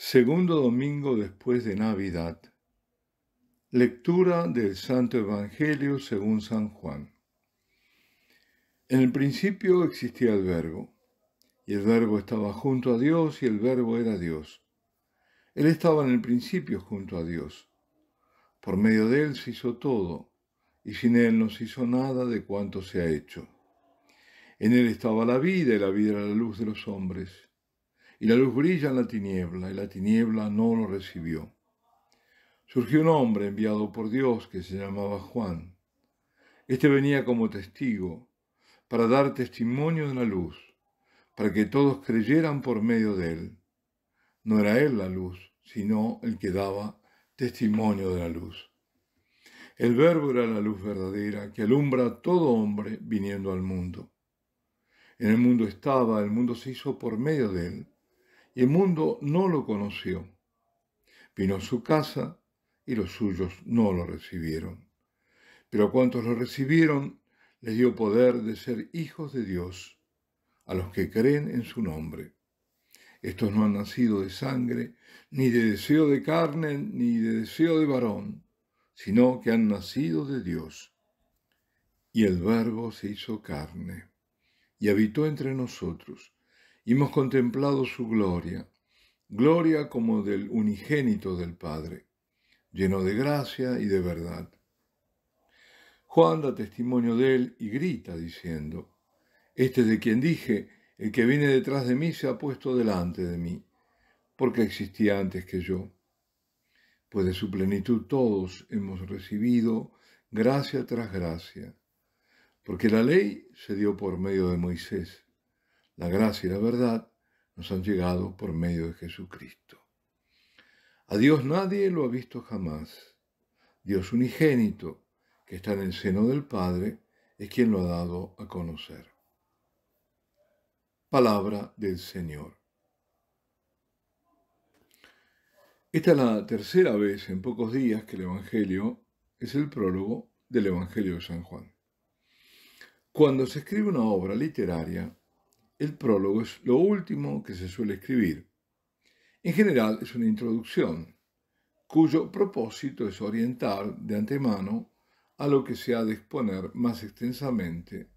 Segundo domingo después de Navidad. Lectura del Santo Evangelio según San Juan. En el principio existía el verbo, y el verbo estaba junto a Dios y el verbo era Dios. Él estaba en el principio junto a Dios. Por medio de él se hizo todo, y sin él no se hizo nada de cuanto se ha hecho. En él estaba la vida y la vida era la luz de los hombres y la luz brilla en la tiniebla, y la tiniebla no lo recibió. Surgió un hombre enviado por Dios que se llamaba Juan. Este venía como testigo para dar testimonio de la luz, para que todos creyeran por medio de él. No era él la luz, sino el que daba testimonio de la luz. El verbo era la luz verdadera que alumbra a todo hombre viniendo al mundo. En el mundo estaba, el mundo se hizo por medio de él el mundo no lo conoció. Vino a su casa y los suyos no lo recibieron. Pero a cuantos lo recibieron, les dio poder de ser hijos de Dios, a los que creen en su nombre. Estos no han nacido de sangre, ni de deseo de carne, ni de deseo de varón, sino que han nacido de Dios. Y el Verbo se hizo carne, y habitó entre nosotros, y hemos contemplado su gloria, gloria como del unigénito del Padre, lleno de gracia y de verdad. Juan da testimonio de él y grita diciendo, Este de quien dije, el que viene detrás de mí se ha puesto delante de mí, porque existía antes que yo. Pues de su plenitud todos hemos recibido gracia tras gracia, porque la ley se dio por medio de Moisés la gracia y la verdad nos han llegado por medio de Jesucristo. A Dios nadie lo ha visto jamás. Dios unigénito, que está en el seno del Padre, es quien lo ha dado a conocer. Palabra del Señor. Esta es la tercera vez en pocos días que el Evangelio es el prólogo del Evangelio de San Juan. Cuando se escribe una obra literaria, el prólogo es lo último que se suele escribir. En general es una introducción, cuyo propósito es orientar de antemano a lo que se ha de exponer más extensamente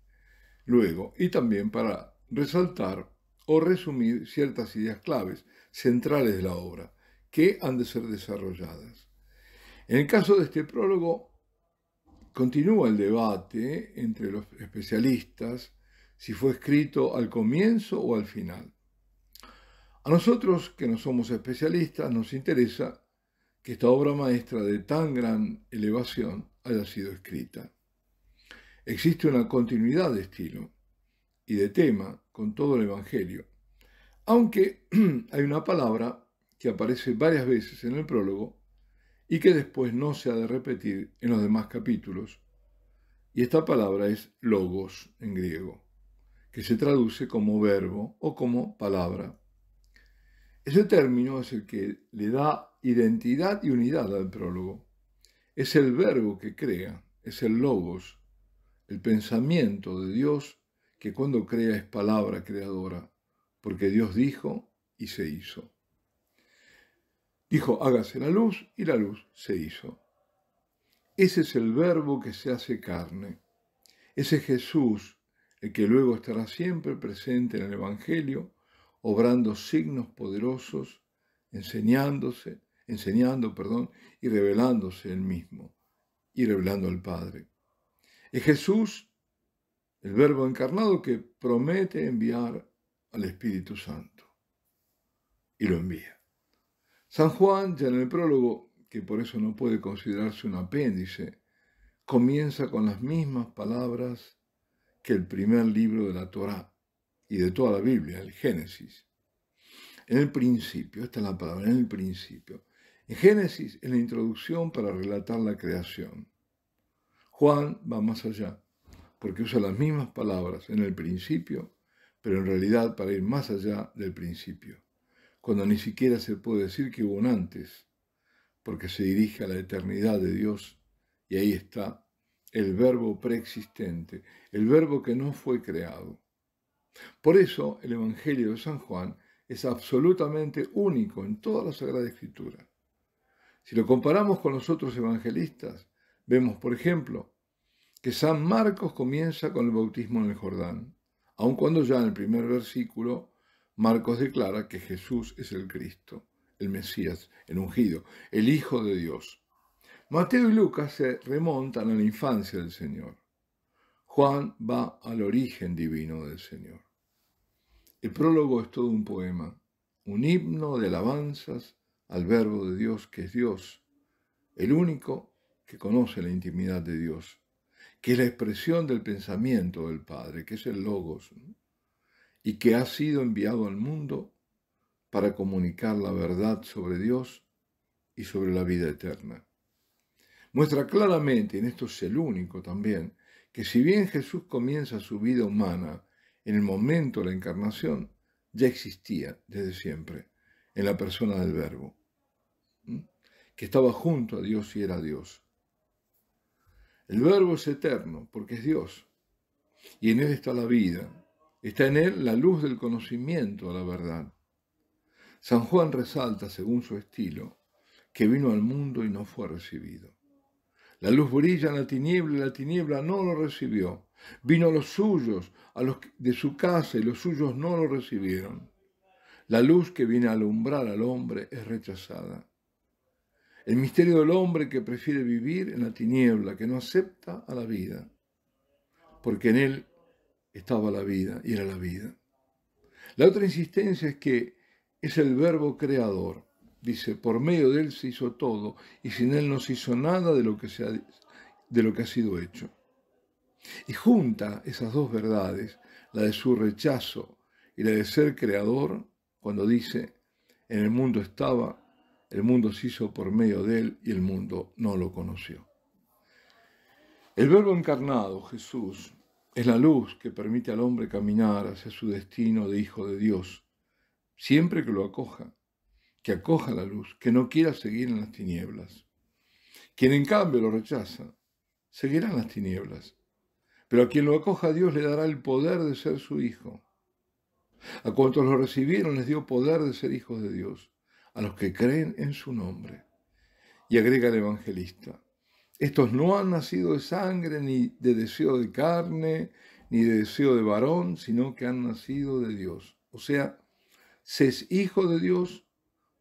luego y también para resaltar o resumir ciertas ideas claves centrales de la obra que han de ser desarrolladas. En el caso de este prólogo, continúa el debate entre los especialistas si fue escrito al comienzo o al final. A nosotros, que no somos especialistas, nos interesa que esta obra maestra de tan gran elevación haya sido escrita. Existe una continuidad de estilo y de tema con todo el Evangelio, aunque hay una palabra que aparece varias veces en el prólogo y que después no se ha de repetir en los demás capítulos, y esta palabra es logos en griego que se traduce como verbo o como palabra. Ese término es el que le da identidad y unidad al prólogo. Es el verbo que crea, es el logos, el pensamiento de Dios que cuando crea es palabra creadora, porque Dios dijo y se hizo. Dijo, hágase la luz y la luz se hizo. Ese es el verbo que se hace carne. Ese Jesús el que luego estará siempre presente en el Evangelio, obrando signos poderosos, enseñándose, enseñando, perdón, y revelándose el mismo, y revelando al Padre. Es Jesús, el Verbo encarnado, que promete enviar al Espíritu Santo. Y lo envía. San Juan, ya en el prólogo, que por eso no puede considerarse un apéndice, comienza con las mismas palabras que el primer libro de la Torá y de toda la Biblia, el Génesis. En el principio, esta es la palabra, en el principio. En Génesis en la introducción para relatar la creación. Juan va más allá, porque usa las mismas palabras en el principio, pero en realidad para ir más allá del principio, cuando ni siquiera se puede decir que hubo antes, porque se dirige a la eternidad de Dios y ahí está el verbo preexistente, el verbo que no fue creado. Por eso el Evangelio de San Juan es absolutamente único en toda la Sagrada Escritura. Si lo comparamos con los otros evangelistas, vemos, por ejemplo, que San Marcos comienza con el bautismo en el Jordán, aun cuando ya en el primer versículo Marcos declara que Jesús es el Cristo, el Mesías, el ungido, el Hijo de Dios. Mateo y Lucas se remontan a la infancia del Señor. Juan va al origen divino del Señor. El prólogo es todo un poema, un himno de alabanzas al verbo de Dios que es Dios, el único que conoce la intimidad de Dios, que es la expresión del pensamiento del Padre, que es el logos, y que ha sido enviado al mundo para comunicar la verdad sobre Dios y sobre la vida eterna muestra claramente, y en esto es el único también, que si bien Jesús comienza su vida humana en el momento de la encarnación, ya existía desde siempre en la persona del Verbo, que estaba junto a Dios y era Dios. El Verbo es eterno porque es Dios, y en Él está la vida, está en Él la luz del conocimiento a la verdad. San Juan resalta, según su estilo, que vino al mundo y no fue recibido. La luz brilla en la tiniebla y la tiniebla no lo recibió. Vino a los suyos, a los de su casa, y los suyos no lo recibieron. La luz que viene a alumbrar al hombre es rechazada. El misterio del hombre que prefiere vivir en la tiniebla, que no acepta a la vida, porque en él estaba la vida y era la vida. La otra insistencia es que es el verbo creador. Dice, por medio de Él se hizo todo y sin Él no se hizo nada de lo que, se ha, de lo que ha sido hecho. Y junta esas dos verdades, la de su rechazo y la de ser creador, cuando dice, en el mundo estaba, el mundo se hizo por medio de Él y el mundo no lo conoció. El verbo encarnado, Jesús, es la luz que permite al hombre caminar hacia su destino de hijo de Dios, siempre que lo acoja que acoja la luz, que no quiera seguir en las tinieblas. Quien en cambio lo rechaza, seguirá en las tinieblas. Pero a quien lo acoja Dios le dará el poder de ser su hijo. A cuantos lo recibieron les dio poder de ser hijos de Dios, a los que creen en su nombre. Y agrega el evangelista, estos no han nacido de sangre, ni de deseo de carne, ni de deseo de varón, sino que han nacido de Dios. O sea, se es hijo de Dios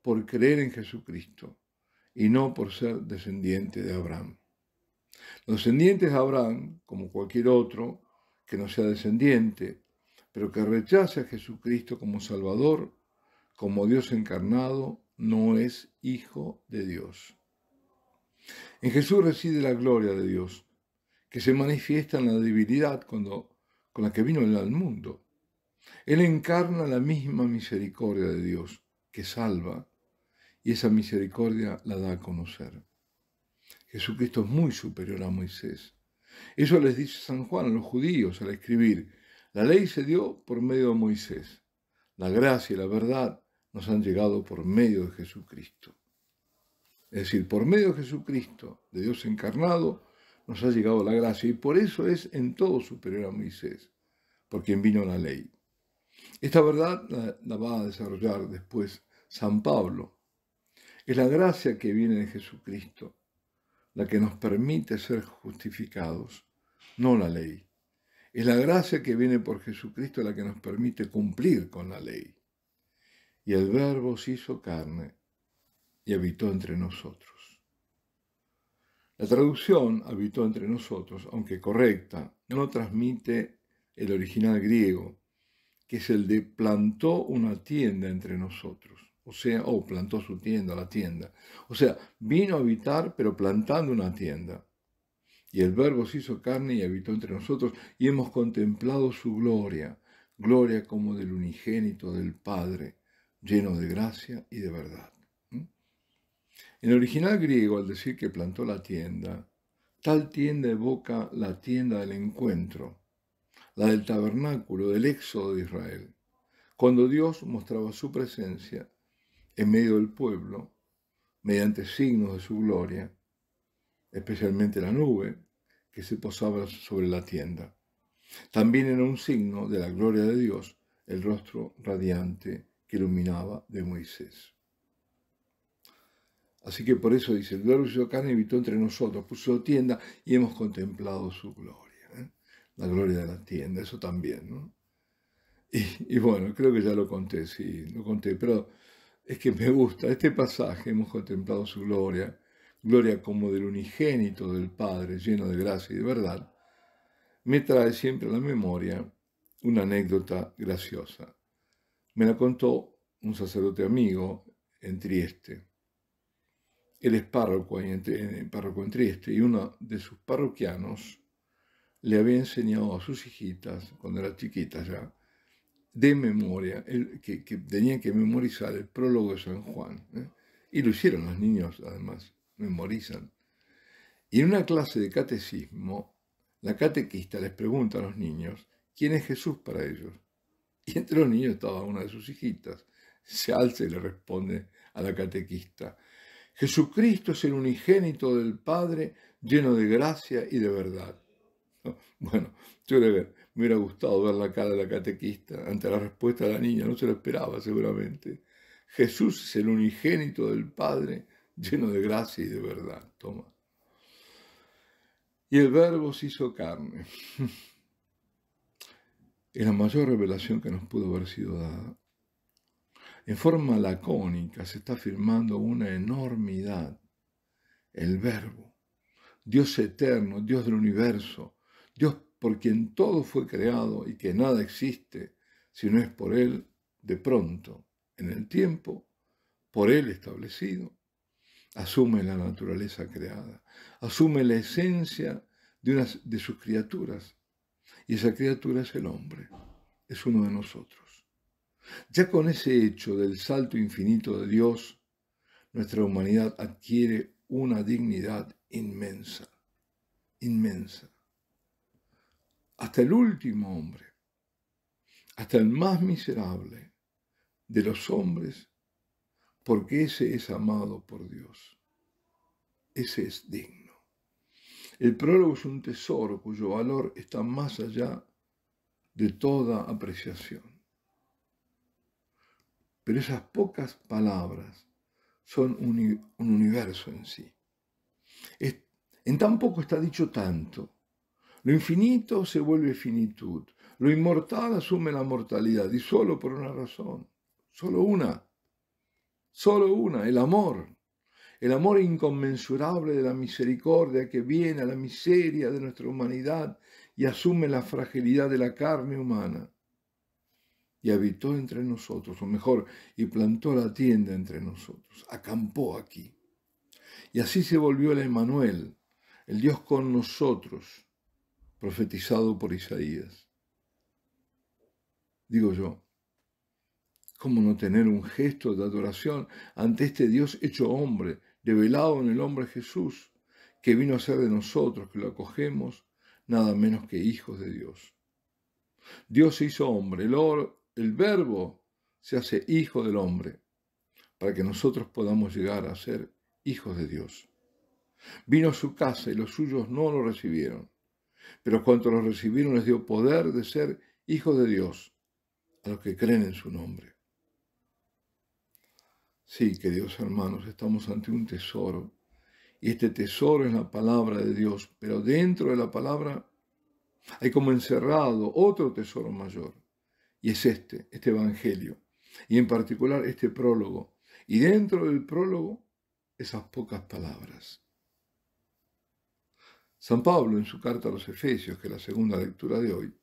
por creer en Jesucristo y no por ser descendiente de Abraham. Los descendientes de Abraham, como cualquier otro que no sea descendiente, pero que rechace a Jesucristo como Salvador, como Dios encarnado, no es hijo de Dios. En Jesús reside la gloria de Dios, que se manifiesta en la debilidad con la que vino al mundo. Él encarna la misma misericordia de Dios, que salva, y esa misericordia la da a conocer. Jesucristo es muy superior a Moisés. Eso les dice San Juan a los judíos al escribir, la ley se dio por medio de Moisés, la gracia y la verdad nos han llegado por medio de Jesucristo. Es decir, por medio de Jesucristo, de Dios encarnado, nos ha llegado la gracia y por eso es en todo superior a Moisés, por quien vino la ley. Esta verdad la, la va a desarrollar después San Pablo es la gracia que viene de Jesucristo, la que nos permite ser justificados, no la ley. Es la gracia que viene por Jesucristo la que nos permite cumplir con la ley. Y el Verbo se hizo carne y habitó entre nosotros. La traducción habitó entre nosotros, aunque correcta, no transmite el original griego, que es el de plantó una tienda entre nosotros. O sea, o oh, plantó su tienda, la tienda. O sea, vino a habitar, pero plantando una tienda. Y el Verbo se hizo carne y habitó entre nosotros, y hemos contemplado su gloria, gloria como del unigénito del Padre, lleno de gracia y de verdad. En el original griego, al decir que plantó la tienda, tal tienda evoca la tienda del encuentro, la del tabernáculo, del éxodo de Israel, cuando Dios mostraba su presencia en medio del pueblo, mediante signos de su gloria, especialmente la nube que se posaba sobre la tienda. También era un signo de la gloria de Dios el rostro radiante que iluminaba de Moisés. Así que por eso dice, el glorioso carne habitó entre nosotros, puso tienda y hemos contemplado su gloria. ¿eh? La gloria de la tienda, eso también, y, bueno, creo que ya lo conté, sí, lo conté, pero es que me gusta. Este pasaje hemos contemplado su gloria, gloria como del unigénito del Padre, lleno de gracia y de verdad, me trae siempre a la memoria una anécdota graciosa. Me la contó un sacerdote amigo en Trieste. Él es párroco en, en Trieste y uno de sus parroquianos le había enseñado a sus hijitas, cuando eran chiquitas ya, de memoria, que, tenían que memorizar el prólogo de San Juan. ¿eh? Y lo hicieron los niños, además, memorizan. Y en una clase de catecismo, la catequista les pregunta a los niños, ¿quién es Jesús para ellos? Y entre los niños estaba una de sus hijitas. Se alza y le responde a la catequista, Jesucristo es el unigénito del Padre, lleno de gracia y de verdad. Bueno, yo ver. Me hubiera gustado ver la cara de la catequista ante la respuesta de la niña, no se lo esperaba seguramente. Jesús es el unigénito del Padre, lleno de gracia y de verdad. Toma. Y el verbo se hizo carne. Es la mayor revelación que nos pudo haber sido dada. En forma lacónica se está afirmando una enormidad. El verbo, Dios eterno, Dios del universo, Dios por quien todo fue creado y que nada existe si no es por Él, de pronto, en el tiempo, por Él establecido, asume la naturaleza creada, asume la esencia de, de sus criaturas, y esa criatura es el hombre, es uno de nosotros. Ya con ese hecho del salto infinito de Dios, nuestra humanidad adquiere una dignidad inmensa, inmensa hasta el último hombre, hasta el más miserable de los hombres, porque ese es amado por Dios. Ese es digno. El prólogo es un tesoro cuyo valor está más allá de toda apreciación. Pero esas pocas palabras son un, universo en sí. en tan poco está dicho tanto lo infinito se vuelve finitud, lo inmortal asume la mortalidad y solo por una razón, solo una, solo una, el amor, el amor inconmensurable de la misericordia que viene a la miseria de nuestra humanidad y asume la fragilidad de la carne humana. Y habitó entre nosotros, o mejor, y plantó la tienda entre nosotros, acampó aquí. Y así se volvió el Emanuel, el Dios con nosotros, profetizado por Isaías. Digo yo, ¿cómo no tener un gesto de adoración ante este Dios hecho hombre, revelado en el hombre Jesús, que vino a ser de nosotros, que lo acogemos, nada menos que hijos de Dios? Dios se hizo hombre, el, el verbo se hace hijo del hombre, para que nosotros podamos llegar a ser hijos de Dios. Vino a su casa y los suyos no lo recibieron pero cuanto los recibieron les dio poder de ser hijos de Dios, a los que creen en su nombre. Sí, queridos hermanos, estamos ante un tesoro, y este tesoro es la palabra de Dios, pero dentro de la palabra hay como encerrado otro tesoro mayor, y es este, este Evangelio, y en particular este prólogo, y dentro del prólogo esas pocas palabras. San Pablo en su carta a los Efesios, que es la segunda lectura de hoy,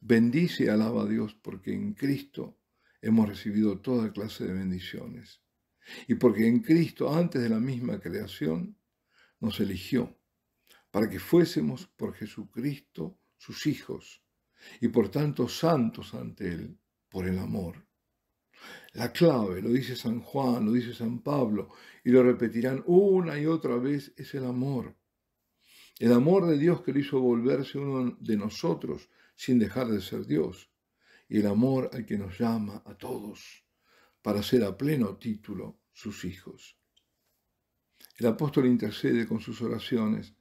bendice y alaba a Dios porque en Cristo hemos recibido toda clase de bendiciones y porque en Cristo antes de la misma creación nos eligió para que fuésemos por Jesucristo sus hijos y por tanto santos ante Él por el amor. La clave, lo dice San Juan, lo dice San Pablo y lo repetirán una y otra vez, es el amor el amor de Dios que lo hizo volverse uno de nosotros sin dejar de ser Dios. Y el amor al que nos llama a todos para ser a pleno título sus hijos. El apóstol intercede con sus oraciones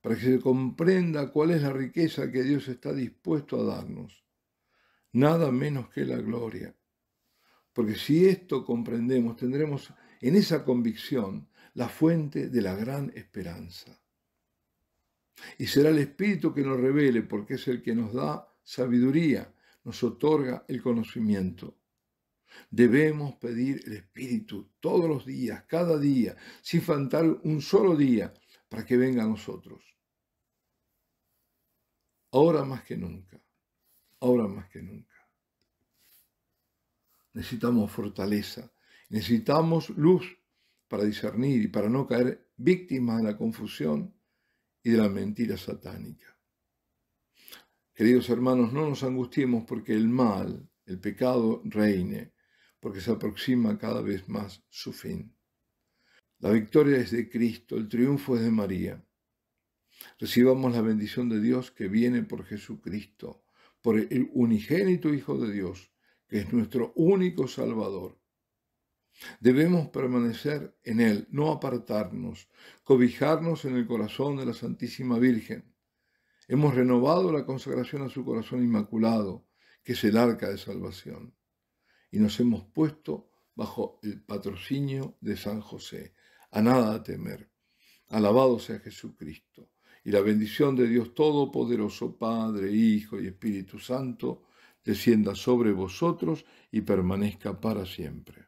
para que se comprenda cuál es la riqueza que Dios está dispuesto a darnos, nada menos que la gloria. Porque si esto comprendemos, tendremos en esa convicción la fuente de la gran esperanza. Y será el Espíritu que nos revele, porque es el que nos da sabiduría, nos otorga el conocimiento. Debemos pedir el Espíritu todos los días, cada día, sin faltar un solo día, para que venga a nosotros. Ahora más que nunca, ahora más que nunca. Necesitamos fortaleza, necesitamos luz para discernir y para no caer víctimas de la confusión y de la mentira satánica. Queridos hermanos, no nos angustiemos porque el mal, el pecado, reine, porque se aproxima cada vez más su fin. La victoria es de Cristo, el triunfo es de María. Recibamos la bendición de Dios que viene por Jesucristo, por el unigénito Hijo de Dios, que es nuestro único Salvador Debemos permanecer en Él, no apartarnos, cobijarnos en el corazón de la Santísima Virgen. Hemos renovado la consagración a su corazón inmaculado, que es el arca de salvación, y nos hemos puesto bajo el patrocinio de San José, a nada a temer. Alabado sea Jesucristo, y la bendición de Dios Todopoderoso, Padre, Hijo y Espíritu Santo, descienda sobre vosotros y permanezca para siempre.